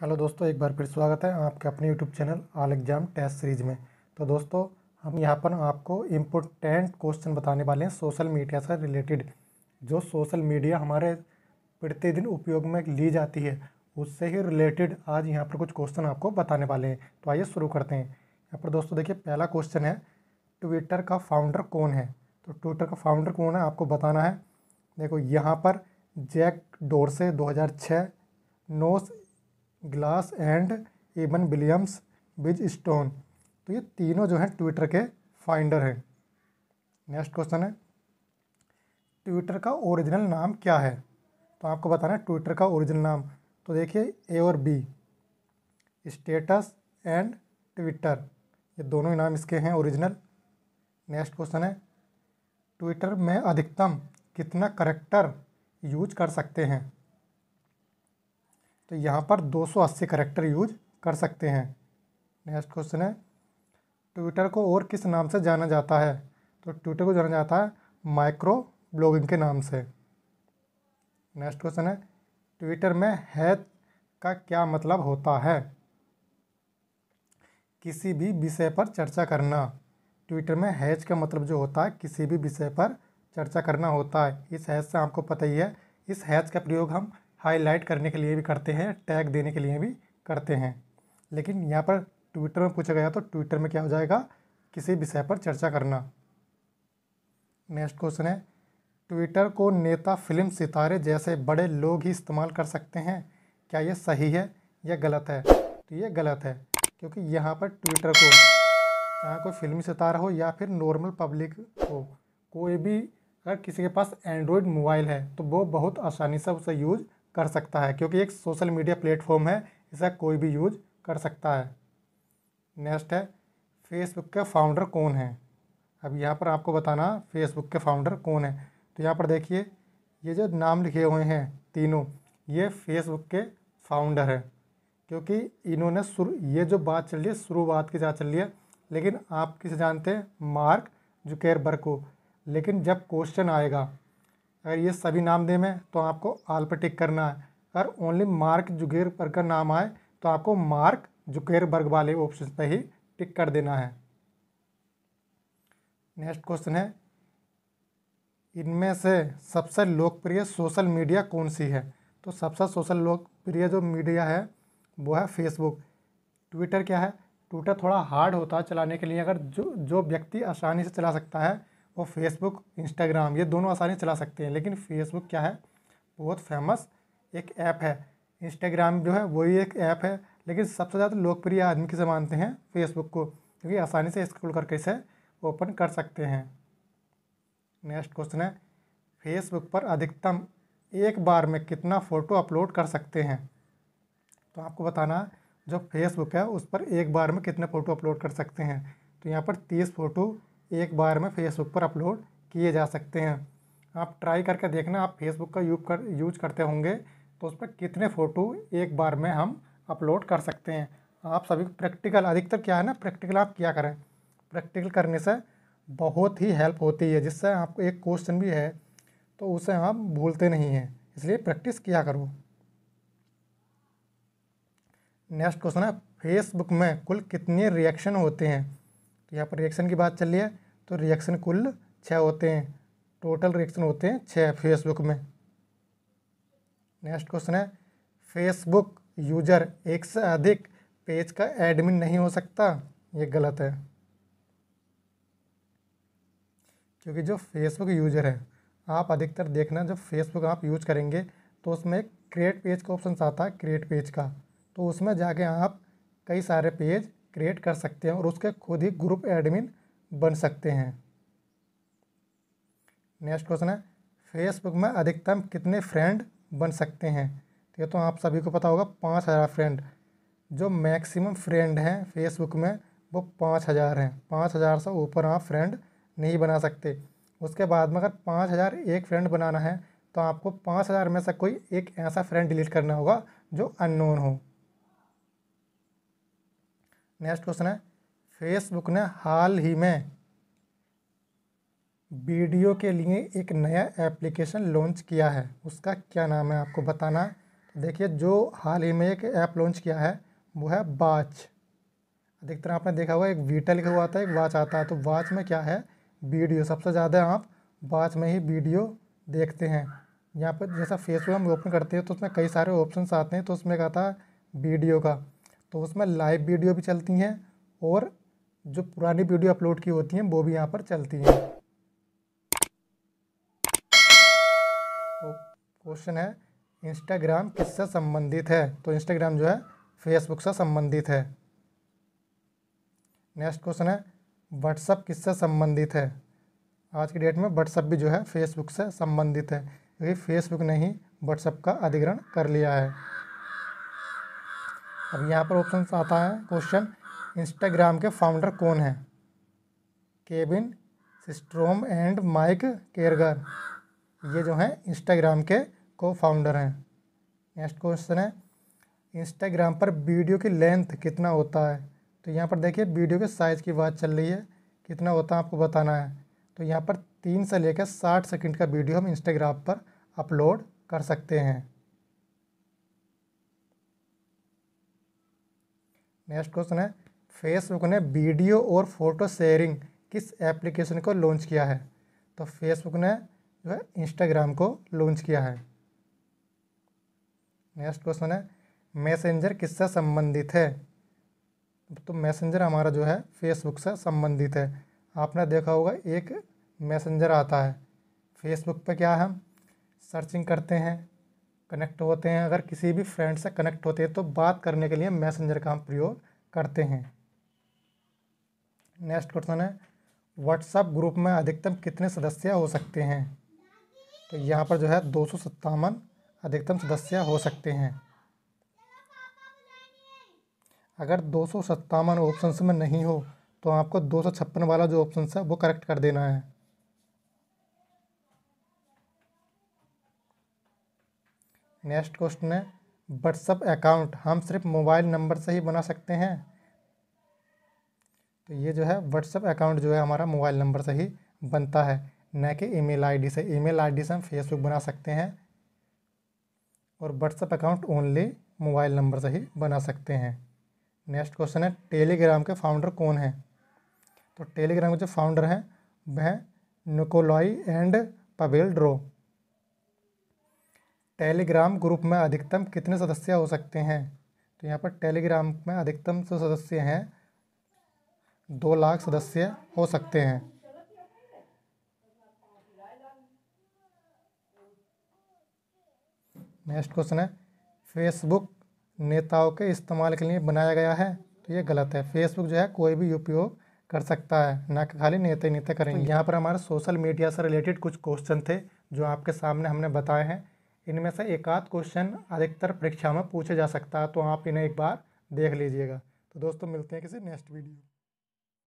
hello दोस्तों एक बार फिर स्वागत है आपके अपने YouTube channel all exam test series में तो दोस्तों हम यहाँ पर आपको इम्पोर्टेंट क्वेश्चन बताने वाले हैं सोशल मीडिया से रिलेटेड जो सोशल मीडिया हमारे प्रतिदिन उपयोग में ली जाती है उससे ही रिलेटेड आज यहाँ पर कुछ क्वेश्चन आपको बताने वाले हैं तो आइए शुरू करते हैं यहाँ पर दोस्तों देखिए पहला क्वेश्चन है ट्विटर का फाउंडर कौन है तो ट्विटर का फाउंडर कौन है आपको बताना है देखो यहाँ पर जैक डोरसे छः Noah Glass and Evan Williams Biz Stone तो ये तीनों जो हैं ट्विटर के फाइंडर हैं नेक्स्ट क्वेश्चन है ट्विटर का ओरिजिनल नाम क्या है तो आपको बताना है ट्विटर का ओरिजिनल नाम तो देखिए ए और बी स्टेटस एंड ट्विटर ये दोनों ही नाम इसके हैं ओरिजिनल नेक्स्ट क्वेश्चन है ट्विटर में अधिकतम कितना करेक्टर यूज कर सकते हैं तो यहाँ पर 280 करेक्टर यूज कर सकते हैं नेक्स्ट क्वेश्चन है ट्विटर को और किस नाम से जाना जाता है तो ट्विटर को जाना जाता है माइक्रो ब्लॉगिंग के नाम से नेक्स्ट क्वेश्चन है ट्विटर में हैच का क्या मतलब होता है किसी भी विषय पर चर्चा करना ट्विटर में हैच का मतलब जो होता है किसी भी विषय पर चर्चा करना होता है इस हैच से आपको पता ही है इस हैच का प्रयोग हम हाईलाइट करने के लिए भी करते हैं टैग देने के लिए भी करते हैं लेकिन यहाँ पर ट्विटर में पूछा गया तो ट्विटर में क्या हो जाएगा किसी विषय पर चर्चा करना नेक्स्ट क्वेश्चन है ट्विटर को नेता फिल्म सितारे जैसे बड़े लोग ही इस्तेमाल कर सकते हैं क्या ये सही है या गलत है तो ये गलत है क्योंकि यहाँ पर ट्विटर को चाहे कोई फिल्मी सितारा हो या फिर नॉर्मल पब्लिक हो कोई भी अगर किसी के पास एंड्रॉयड मोबाइल है तो वो बहुत आसानी से उसे यूज़ कर सकता है क्योंकि एक सोशल मीडिया प्लेटफॉर्म है इसका कोई भी यूज कर सकता है नेक्स्ट है फेसबुक के फाउंडर कौन है अब यहाँ पर आपको बताना फेसबुक के फाउंडर कौन है तो यहाँ पर देखिए ये जो नाम लिखे हुए हैं तीनों ये फेसबुक के फाउंडर हैं क्योंकि इन्होंने शुरू ये जो बात चल रही है शुरुआत की जा चल रही है लेकिन आप किसे जानते हैं मार्क जुकेरबर्ग को लेकिन जब क्वेश्चन आएगा अगर ये सभी नाम दे में तो आपको आल पर टिक करना है अगर ओनली मार्क जुगेरबर्ग का नाम आए तो आपको मार्क जुगेरबर्ग वाले ऑप्शन पर ही टिक कर देना है नेक्स्ट क्वेश्चन है इनमें से सबसे लोकप्रिय सोशल मीडिया कौन सी है तो सबसे सोशल लोकप्रिय जो मीडिया है वो है फेसबुक ट्विटर क्या है ट्विटर थोड़ा हार्ड होता है चलाने के लिए अगर जो जो व्यक्ति आसानी से चला सकता है वो फेसबुक इंस्टाग्राम ये दोनों आसानी चला सकते हैं लेकिन फेसबुक क्या है बहुत फेमस एक ऐप है इंस्टाग्राम जो है वही एक ऐप है लेकिन सबसे ज़्यादा लोकप्रिय आदमी किसे मानते हैं फेसबुक को क्योंकि आसानी से स्क्रॉल करके इसे ओपन कर सकते हैं नेक्स्ट क्वेश्चन है फेसबुक पर अधिकतम एक बार में कितना फ़ोटो अपलोड कर सकते हैं तो आपको बताना जो फेसबुक है उस पर एक बार में कितने फ़ोटो अपलोड कर सकते हैं तो यहाँ पर तीस फ़ोटो एक बार में फेसबुक पर अपलोड किए जा सकते हैं आप ट्राई करके देखना आप फेसबुक का यूज कर यूज करते होंगे तो उस पर कितने फ़ोटो एक बार में हम अपलोड कर सकते हैं आप सभी प्रैक्टिकल अधिकतर क्या है ना प्रैक्टिकल आप क्या करें प्रैक्टिकल करने से बहुत ही हेल्प होती है जिससे आपको एक क्वेश्चन भी है तो उसे आप भूलते नहीं हैं इसलिए प्रैक्टिस किया करो नेक्स्ट क्वेश्चन है फेसबुक में कुल कितने रिएक्शन होते हैं तो यहाँ पर रिएक्शन की बात चल रही है तो रिएक्शन कुल छः होते हैं टोटल रिएक्शन होते हैं छः फेसबुक में नेक्स्ट क्वेश्चन है फेसबुक यूजर एक से अधिक पेज का एडमिन नहीं हो सकता ये गलत है क्योंकि जो फेसबुक यूजर है आप अधिकतर देखना जब फेसबुक आप यूज करेंगे तो उसमें क्रिएट पेज का ऑप्शन आता है क्रिएट पेज का तो उसमें जाके आप कई सारे पेज क्रिएट कर सकते हैं और उसके खुद ही ग्रुप एडमिन बन सकते हैं नेक्स्ट क्वेश्चन है फेसबुक में अधिकतम कितने फ्रेंड बन सकते हैं तो ये तो आप सभी को पता होगा पाँच हज़ार फ्रेंड जो मैक्सिमम फ्रेंड हैं फेसबुक में वो पाँच हज़ार हैं पाँच हज़ार से ऊपर आप फ्रेंड नहीं बना सकते उसके बाद में अगर पाँच हज़ार एक फ्रेंड बनाना है तो आपको पाँच हज़ार में से कोई एक ऐसा फ्रेंड डिलीट करना होगा जो अननोन हो नेक्स्ट क्वेश्चन है फेसबुक ने हाल ही में वीडियो के लिए एक नया एप्लीकेशन लॉन्च किया है उसका क्या नाम है आपको बताना तो देखिए जो हाल ही में एक ऐप लॉन्च किया है वो है वाच अधिकतर आपने देखा हुआ एक वीटा लिखा हुआ था एक वाच आता है तो वाच में क्या है वीडियो सबसे ज़्यादा आप वाच में ही वीडियो देखते हैं यहाँ पर जैसा फेसबुक हम ओपन करते हैं तो उसमें कई सारे ऑप्शन आते हैं तो उसमें एक आता है वीडियो का तो उसमें लाइव वीडियो भी चलती हैं और जो पुरानी वीडियो अपलोड की होती हैं वो भी यहाँ पर चलती हैं तो क्वेश्चन है इंस्टाग्राम किससे संबंधित है तो इंस्टाग्राम जो है फेसबुक से संबंधित है नेक्स्ट क्वेश्चन है व्हाट्सअप किससे संबंधित है आज की डेट में व्हाट्सअप भी जो है फेसबुक से संबंधित है क्योंकि फेसबुक ने ही व्हाट्सअप का अधिग्रहण कर लिया है अब यहाँ पर ऑप्शन आता है क्वेश्चन इंस्टाग्राम के फाउंडर कौन है Kevin Systrom and Mike Krieger ये जो हैं इंस्टाग्राम के को फाउंडर हैं नेक्स्ट क्वेश्चन है इंस्टाग्राम पर वीडियो की लेंथ कितना होता है तो यहाँ पर देखिए वीडियो के साइज़ की बात चल रही है कितना होता है आपको बताना है तो यहाँ पर तीन से लेकर साठ सेकंड का वीडियो हम इंस्टाग्राम पर अपलोड कर सकते हैं नेक्स्ट क्वेश्चन है फेसबुक ने वीडियो और फोटो शेयरिंग किस एप्लीकेशन को लॉन्च किया है तो फेसबुक ने जो है इंस्टाग्राम को लॉन्च किया है नेक्स्ट क्वेश्चन है मैसेंजर किससे संबंधित है तो मैसेंजर हमारा जो है फेसबुक से संबंधित है आपने देखा होगा एक मैसेंजर आता है फेसबुक पे क्या है सर्चिंग करते हैं कनेक्ट होते हैं अगर किसी भी फ्रेंड से कनेक्ट होते हैं तो बात करने के लिए मैसेंजर का हम प्रयोग करते हैं नेक्स्ट क्वेश्चन है व्हाट्सएप ग्रुप में अधिकतम कितने सदस्य हो सकते हैं तो यहाँ पर जो है दो सौ सत्तावन अधिकतम सदस्य हो सकते हैं अगर दो सौ सत्तावन ऑप्शन में नहीं हो तो आपको दो सौ छप्पन वाला जो ऑप्शन है वो करेक्ट कर देना है नेक्स्ट क्वेश्चन है व्हाट्सअप अकाउंट हम सिर्फ मोबाइल नंबर से ही बना सकते हैं तो ये जो है व्हाट्सअप अकाउंट जो है हमारा मोबाइल नंबर से ही बनता है न कि ईमेल आईडी से ईमेल आईडी से हम फेसबुक बना सकते हैं और WhatsApp account only mobile number से ही बना सकते हैं नेक्स्ट क्वेश्चन है टेलीग्राम के फाउंडर कौन हैं तो टेलीग्राम के जो फाउंडर हैं वह Nikolai and Pavel Durov Telegram group में अधिकतम कितने सदस्य हो सकते हैं तो यहाँ पर टेलीग्राम में अधिकतम जो सदस्य हैं दो लाख सदस्य हो सकते हैं नेक्स्ट क्वेश्चन है फेसबुक नेताओं के इस्तेमाल के लिए बनाया गया है तो ये गलत है फेसबुक जो है कोई भी उपयोग कर सकता है ना खाली नेता ही नेता करेंगे यहाँ पर हमारे सोशल मीडिया से रिलेटेड कुछ क्वेश्चन थे जो आपके सामने हमने बताए हैं इनमें से एक आध क्वेश्चन अधिकतर परीक्षा में पूछा जा सकता है तो आप इन्हें एक बार देख लीजिएगा तो दोस्तों मिलते हैं किसी नेक्स्ट वीडियो